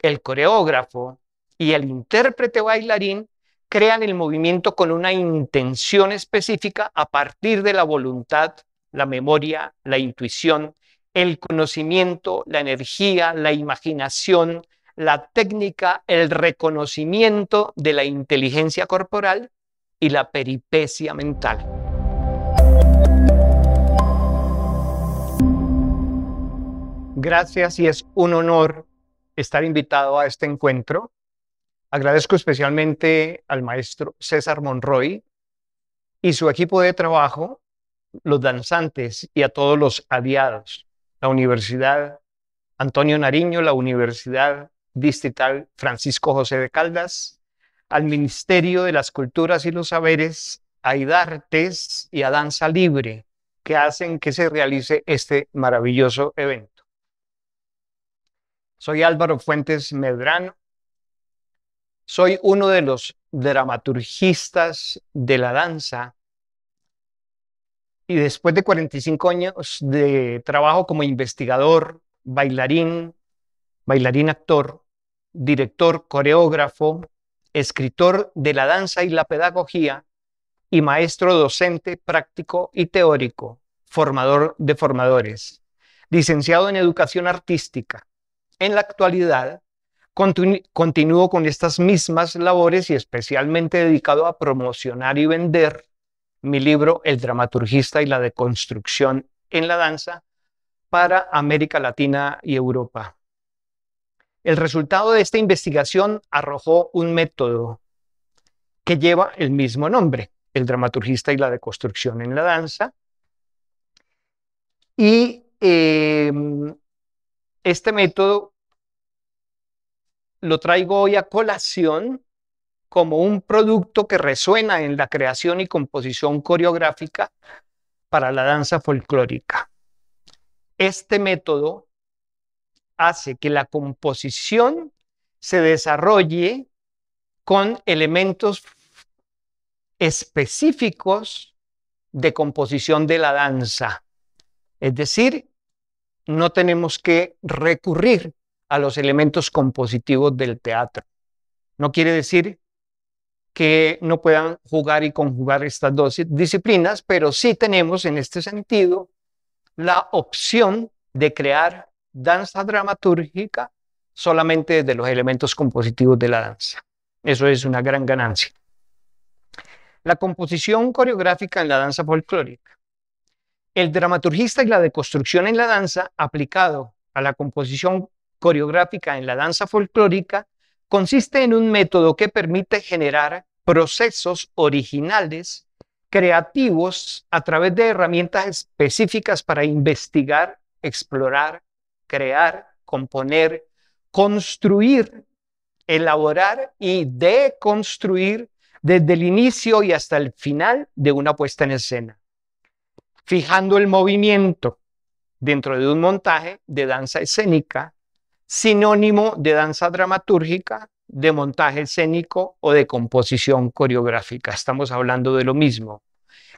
el coreógrafo y el intérprete bailarín crean el movimiento con una intención específica a partir de la voluntad, la memoria, la intuición, el conocimiento, la energía, la imaginación, la técnica, el reconocimiento de la inteligencia corporal y la peripecia mental. Gracias y es un honor estar invitado a este encuentro. Agradezco especialmente al maestro César Monroy y su equipo de trabajo, los danzantes y a todos los aliados, la Universidad Antonio Nariño, la Universidad Distrital Francisco José de Caldas, al Ministerio de las Culturas y los Saberes, a Idartes y a Danza Libre, que hacen que se realice este maravilloso evento. Soy Álvaro Fuentes Medrano. Soy uno de los dramaturgistas de la danza. Y después de 45 años de trabajo como investigador, bailarín, bailarín actor, director, coreógrafo, escritor de la danza y la pedagogía y maestro docente práctico y teórico, formador de formadores, licenciado en educación artística, en la actualidad continúo con estas mismas labores y especialmente dedicado a promocionar y vender mi libro El dramaturgista y la deconstrucción en la danza para América Latina y Europa. El resultado de esta investigación arrojó un método que lleva el mismo nombre, el dramaturgista y la deconstrucción en la danza, y eh, este método lo traigo hoy a colación como un producto que resuena en la creación y composición coreográfica para la danza folclórica. Este método hace que la composición se desarrolle con elementos específicos de composición de la danza. Es decir, no tenemos que recurrir a los elementos compositivos del teatro. No quiere decir que no puedan jugar y conjugar estas dos disciplinas, pero sí tenemos en este sentido la opción de crear danza dramatúrgica solamente desde los elementos compositivos de la danza. Eso es una gran ganancia. La composición coreográfica en la danza folclórica. El dramaturgista y la deconstrucción en la danza, aplicado a la composición coreográfica en la danza folclórica, consiste en un método que permite generar procesos originales, creativos, a través de herramientas específicas para investigar, explorar, crear, componer, construir, elaborar y deconstruir desde el inicio y hasta el final de una puesta en escena fijando el movimiento dentro de un montaje de danza escénica, sinónimo de danza dramatúrgica, de montaje escénico o de composición coreográfica. Estamos hablando de lo mismo,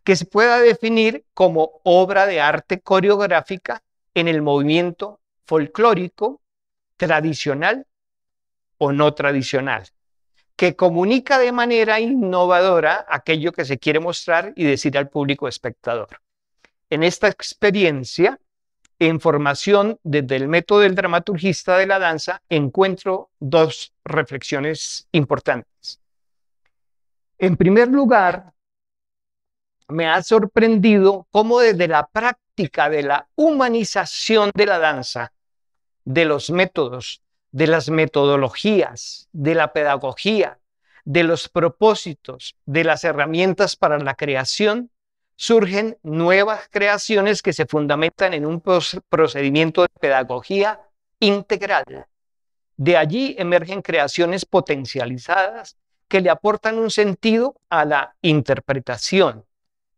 que se pueda definir como obra de arte coreográfica en el movimiento folclórico, tradicional o no tradicional, que comunica de manera innovadora aquello que se quiere mostrar y decir al público espectador en esta experiencia, en formación desde el método del dramaturgista de la danza, encuentro dos reflexiones importantes. En primer lugar, me ha sorprendido cómo desde la práctica de la humanización de la danza, de los métodos, de las metodologías, de la pedagogía, de los propósitos, de las herramientas para la creación, surgen nuevas creaciones que se fundamentan en un procedimiento de pedagogía integral. De allí emergen creaciones potencializadas que le aportan un sentido a la interpretación,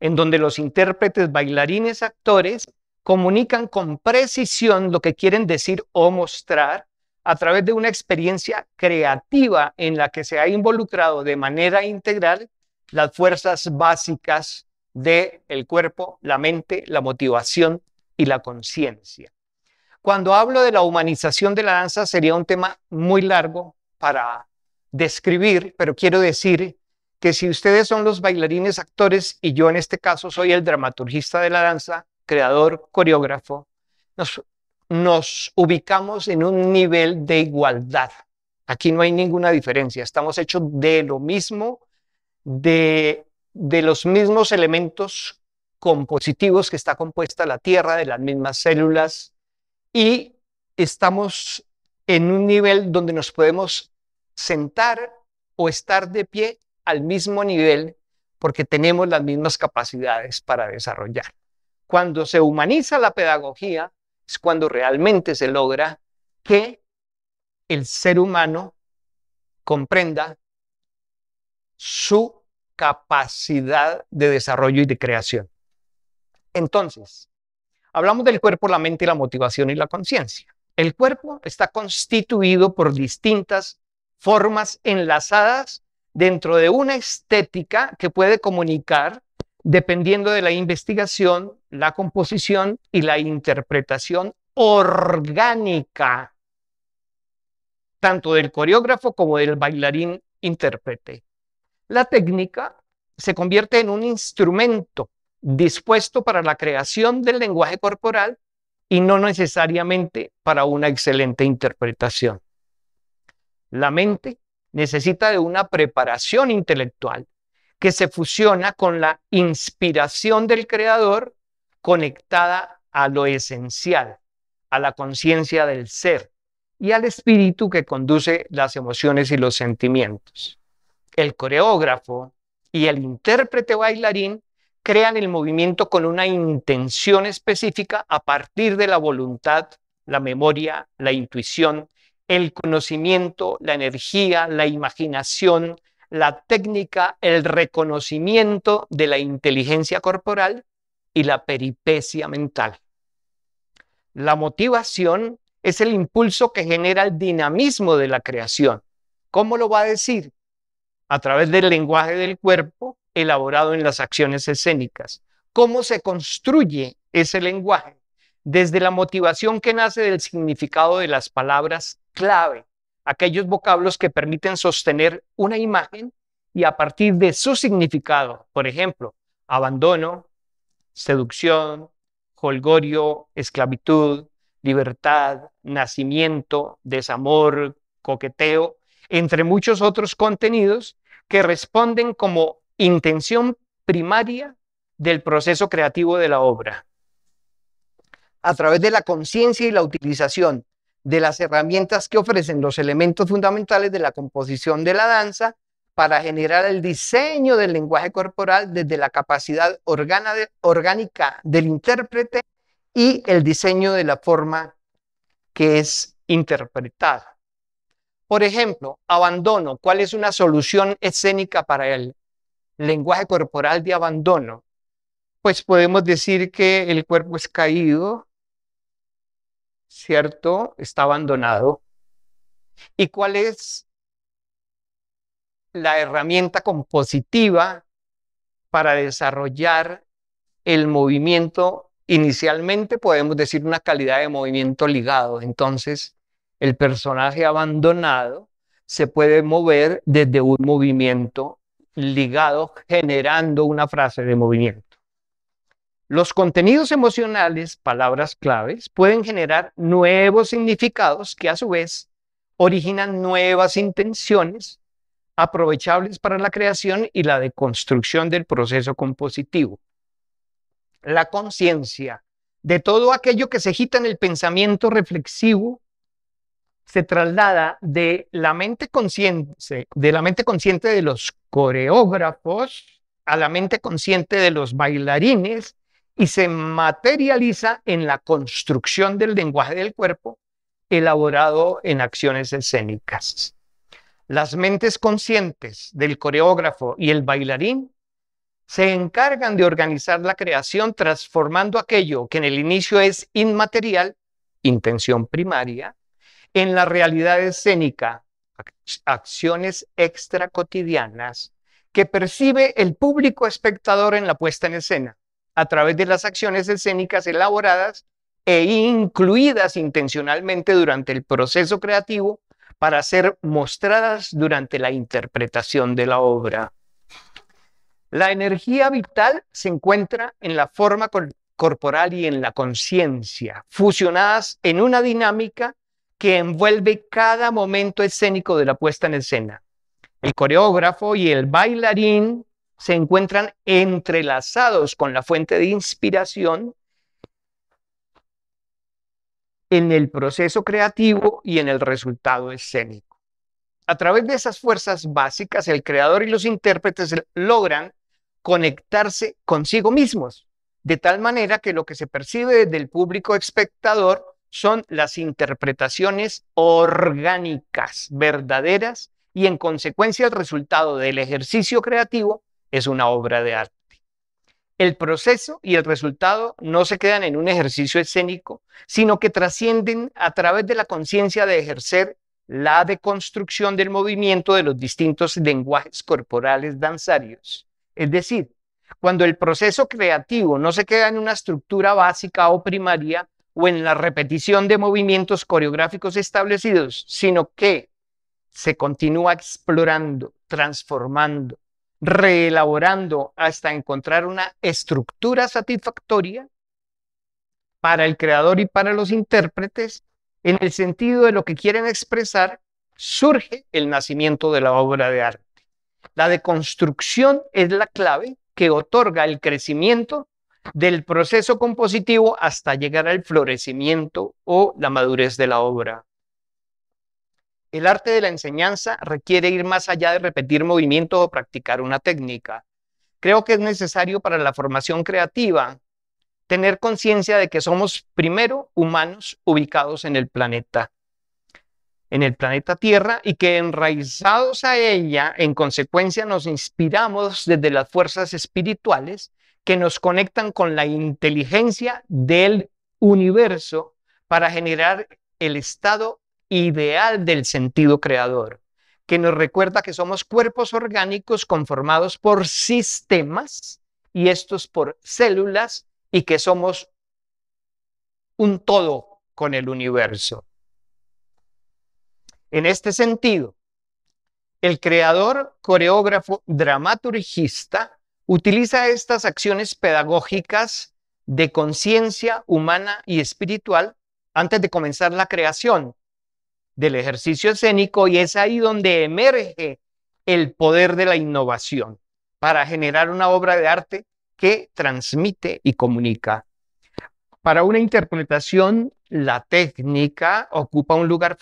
en donde los intérpretes, bailarines, actores comunican con precisión lo que quieren decir o mostrar a través de una experiencia creativa en la que se ha involucrado de manera integral las fuerzas básicas del el cuerpo, la mente, la motivación y la conciencia. Cuando hablo de la humanización de la danza sería un tema muy largo para describir, pero quiero decir que si ustedes son los bailarines, actores y yo en este caso soy el dramaturgista de la danza, creador, coreógrafo, nos, nos ubicamos en un nivel de igualdad. Aquí no hay ninguna diferencia, estamos hechos de lo mismo, de de los mismos elementos compositivos que está compuesta la Tierra, de las mismas células, y estamos en un nivel donde nos podemos sentar o estar de pie al mismo nivel porque tenemos las mismas capacidades para desarrollar. Cuando se humaniza la pedagogía es cuando realmente se logra que el ser humano comprenda su capacidad de desarrollo y de creación. Entonces, hablamos del cuerpo, la mente, la motivación y la conciencia. El cuerpo está constituido por distintas formas enlazadas dentro de una estética que puede comunicar dependiendo de la investigación, la composición y la interpretación orgánica, tanto del coreógrafo como del bailarín intérprete. La técnica se convierte en un instrumento dispuesto para la creación del lenguaje corporal y no necesariamente para una excelente interpretación. La mente necesita de una preparación intelectual que se fusiona con la inspiración del creador conectada a lo esencial, a la conciencia del ser y al espíritu que conduce las emociones y los sentimientos el coreógrafo y el intérprete bailarín crean el movimiento con una intención específica a partir de la voluntad, la memoria, la intuición, el conocimiento, la energía, la imaginación, la técnica, el reconocimiento de la inteligencia corporal y la peripecia mental. La motivación es el impulso que genera el dinamismo de la creación. ¿Cómo lo va a decir? a través del lenguaje del cuerpo elaborado en las acciones escénicas. ¿Cómo se construye ese lenguaje? Desde la motivación que nace del significado de las palabras clave, aquellos vocablos que permiten sostener una imagen y a partir de su significado, por ejemplo, abandono, seducción, holgorio, esclavitud, libertad, nacimiento, desamor, coqueteo, entre muchos otros contenidos que responden como intención primaria del proceso creativo de la obra. A través de la conciencia y la utilización de las herramientas que ofrecen los elementos fundamentales de la composición de la danza para generar el diseño del lenguaje corporal desde la capacidad orgánica del intérprete y el diseño de la forma que es interpretada. Por ejemplo, abandono, ¿cuál es una solución escénica para el lenguaje corporal de abandono? Pues podemos decir que el cuerpo es caído, ¿cierto? Está abandonado. ¿Y cuál es la herramienta compositiva para desarrollar el movimiento? Inicialmente podemos decir una calidad de movimiento ligado. Entonces, el personaje abandonado se puede mover desde un movimiento ligado generando una frase de movimiento. Los contenidos emocionales, palabras claves, pueden generar nuevos significados que a su vez originan nuevas intenciones aprovechables para la creación y la deconstrucción del proceso compositivo. La conciencia de todo aquello que se agita en el pensamiento reflexivo se traslada de la mente consciente, de la mente consciente de los coreógrafos a la mente consciente de los bailarines y se materializa en la construcción del lenguaje del cuerpo elaborado en acciones escénicas. Las mentes conscientes del coreógrafo y el bailarín se encargan de organizar la creación transformando aquello que en el inicio es inmaterial, intención primaria, en la realidad escénica, acciones extra cotidianas que percibe el público espectador en la puesta en escena, a través de las acciones escénicas elaboradas e incluidas intencionalmente durante el proceso creativo para ser mostradas durante la interpretación de la obra. La energía vital se encuentra en la forma corporal y en la conciencia, fusionadas en una dinámica que envuelve cada momento escénico de la puesta en escena. El coreógrafo y el bailarín se encuentran entrelazados con la fuente de inspiración en el proceso creativo y en el resultado escénico. A través de esas fuerzas básicas, el creador y los intérpretes logran conectarse consigo mismos, de tal manera que lo que se percibe desde el público espectador son las interpretaciones orgánicas, verdaderas, y en consecuencia el resultado del ejercicio creativo es una obra de arte. El proceso y el resultado no se quedan en un ejercicio escénico, sino que trascienden a través de la conciencia de ejercer la deconstrucción del movimiento de los distintos lenguajes corporales danzarios. Es decir, cuando el proceso creativo no se queda en una estructura básica o primaria, o en la repetición de movimientos coreográficos establecidos, sino que se continúa explorando, transformando, reelaborando hasta encontrar una estructura satisfactoria para el creador y para los intérpretes en el sentido de lo que quieren expresar, surge el nacimiento de la obra de arte. La deconstrucción es la clave que otorga el crecimiento del proceso compositivo hasta llegar al florecimiento o la madurez de la obra. El arte de la enseñanza requiere ir más allá de repetir movimientos o practicar una técnica. Creo que es necesario para la formación creativa tener conciencia de que somos primero humanos ubicados en el planeta, en el planeta Tierra, y que enraizados a ella, en consecuencia, nos inspiramos desde las fuerzas espirituales que nos conectan con la inteligencia del universo para generar el estado ideal del sentido creador, que nos recuerda que somos cuerpos orgánicos conformados por sistemas y estos por células y que somos un todo con el universo. En este sentido, el creador, coreógrafo, dramaturgista Utiliza estas acciones pedagógicas de conciencia humana y espiritual antes de comenzar la creación del ejercicio escénico y es ahí donde emerge el poder de la innovación para generar una obra de arte que transmite y comunica. Para una interpretación, la técnica ocupa un lugar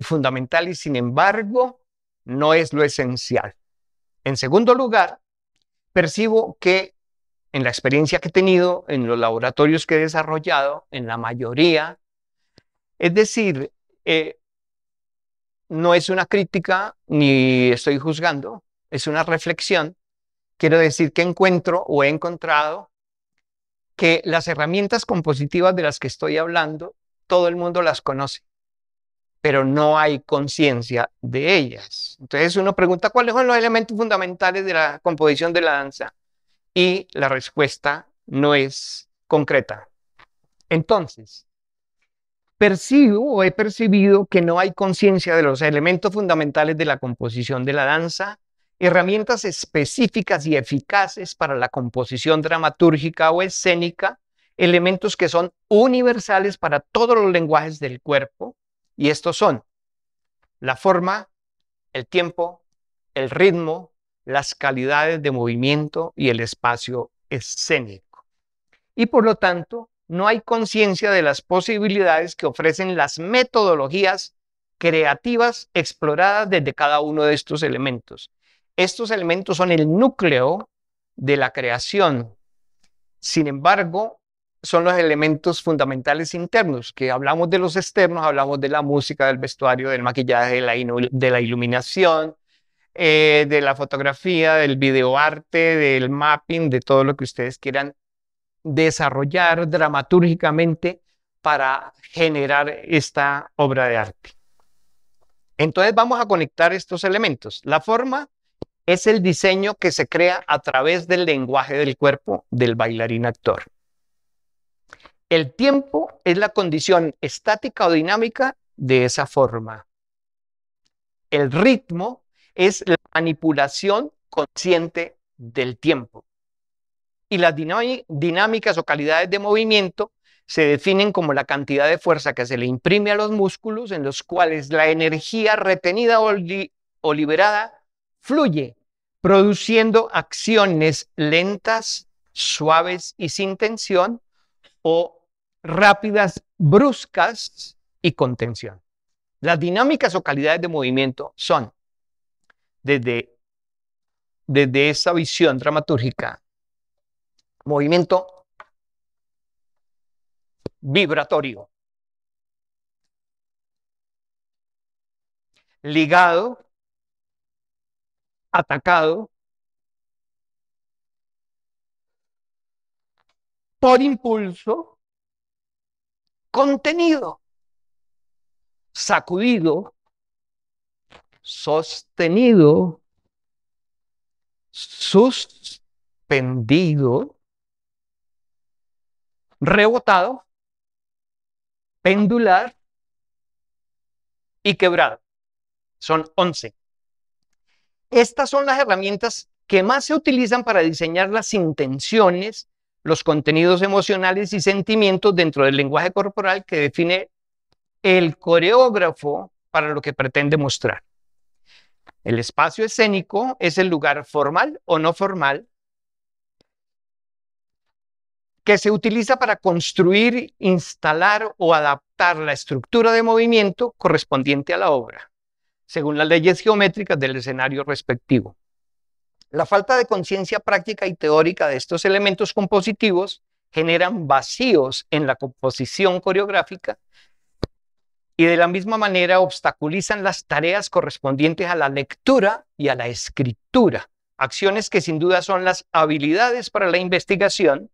fundamental y sin embargo no es lo esencial. En segundo lugar, percibo que en la experiencia que he tenido, en los laboratorios que he desarrollado, en la mayoría, es decir, eh, no es una crítica ni estoy juzgando, es una reflexión. Quiero decir que encuentro o he encontrado que las herramientas compositivas de las que estoy hablando, todo el mundo las conoce pero no hay conciencia de ellas. Entonces uno pregunta cuáles son los elementos fundamentales de la composición de la danza y la respuesta no es concreta. Entonces, percibo o he percibido que no hay conciencia de los elementos fundamentales de la composición de la danza, herramientas específicas y eficaces para la composición dramatúrgica o escénica, elementos que son universales para todos los lenguajes del cuerpo, y estos son la forma, el tiempo, el ritmo, las calidades de movimiento y el espacio escénico. Y por lo tanto, no hay conciencia de las posibilidades que ofrecen las metodologías creativas exploradas desde cada uno de estos elementos. Estos elementos son el núcleo de la creación. Sin embargo, son los elementos fundamentales internos, que hablamos de los externos, hablamos de la música, del vestuario, del maquillaje, de la, iluminación, eh, de la fotografía, del videoarte, del mapping, de todo lo que ustedes quieran desarrollar dramatúrgicamente para generar esta obra de arte. Entonces vamos a conectar estos elementos. La forma es el diseño que se crea a través del lenguaje del cuerpo del bailarín actor. El tiempo es la condición estática o dinámica de esa forma. El ritmo es la manipulación consciente del tiempo. Y las dinámicas o calidades de movimiento se definen como la cantidad de fuerza que se le imprime a los músculos en los cuales la energía retenida o, o liberada fluye, produciendo acciones lentas, suaves y sin tensión o rápidas, bruscas y con tensión. Las dinámicas o calidades de movimiento son, desde, desde esa visión dramatúrgica, movimiento vibratorio, ligado, atacado, por impulso, contenido, sacudido, sostenido, suspendido, rebotado, pendular y quebrado. Son 11. Estas son las herramientas que más se utilizan para diseñar las intenciones los contenidos emocionales y sentimientos dentro del lenguaje corporal que define el coreógrafo para lo que pretende mostrar. El espacio escénico es el lugar formal o no formal que se utiliza para construir, instalar o adaptar la estructura de movimiento correspondiente a la obra, según las leyes geométricas del escenario respectivo. La falta de conciencia práctica y teórica de estos elementos compositivos generan vacíos en la composición coreográfica y de la misma manera obstaculizan las tareas correspondientes a la lectura y a la escritura, acciones que sin duda son las habilidades para la investigación,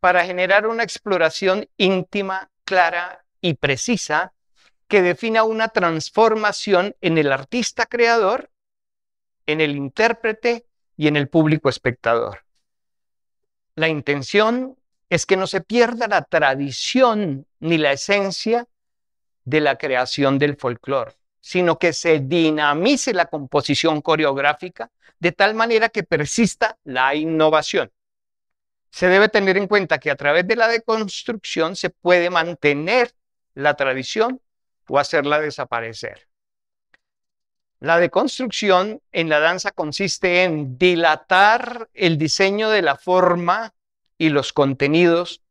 para generar una exploración íntima, clara y precisa que defina una transformación en el artista creador, en el intérprete y en el público espectador. La intención es que no se pierda la tradición ni la esencia de la creación del folclore, sino que se dinamice la composición coreográfica de tal manera que persista la innovación. Se debe tener en cuenta que a través de la deconstrucción se puede mantener la tradición o hacerla desaparecer. La deconstrucción en la danza consiste en dilatar el diseño de la forma y los contenidos,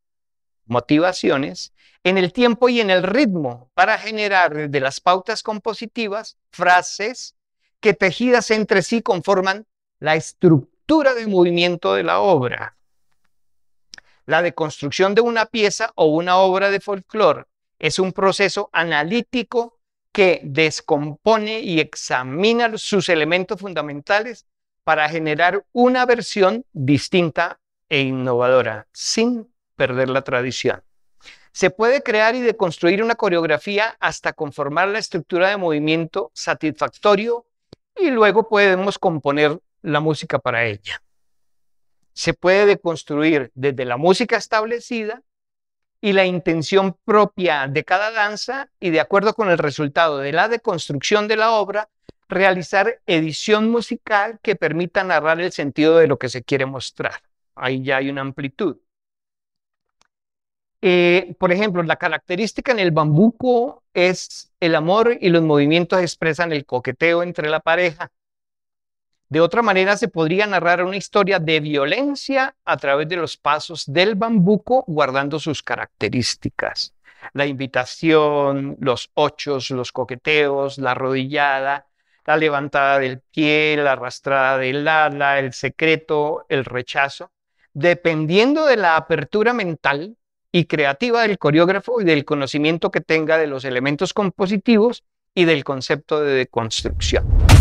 motivaciones, en el tiempo y en el ritmo para generar de las pautas compositivas frases que tejidas entre sí conforman la estructura de movimiento de la obra. La deconstrucción de una pieza o una obra de folclore es un proceso analítico que descompone y examina sus elementos fundamentales para generar una versión distinta e innovadora, sin perder la tradición. Se puede crear y deconstruir una coreografía hasta conformar la estructura de movimiento satisfactorio y luego podemos componer la música para ella. Se puede deconstruir desde la música establecida y la intención propia de cada danza y de acuerdo con el resultado de la deconstrucción de la obra, realizar edición musical que permita narrar el sentido de lo que se quiere mostrar. Ahí ya hay una amplitud. Eh, por ejemplo, la característica en el bambuco es el amor y los movimientos expresan el coqueteo entre la pareja. De otra manera, se podría narrar una historia de violencia a través de los pasos del bambuco, guardando sus características. La invitación, los ochos, los coqueteos, la rodillada, la levantada del pie, la arrastrada del ala, el secreto, el rechazo, dependiendo de la apertura mental y creativa del coreógrafo y del conocimiento que tenga de los elementos compositivos y del concepto de deconstrucción.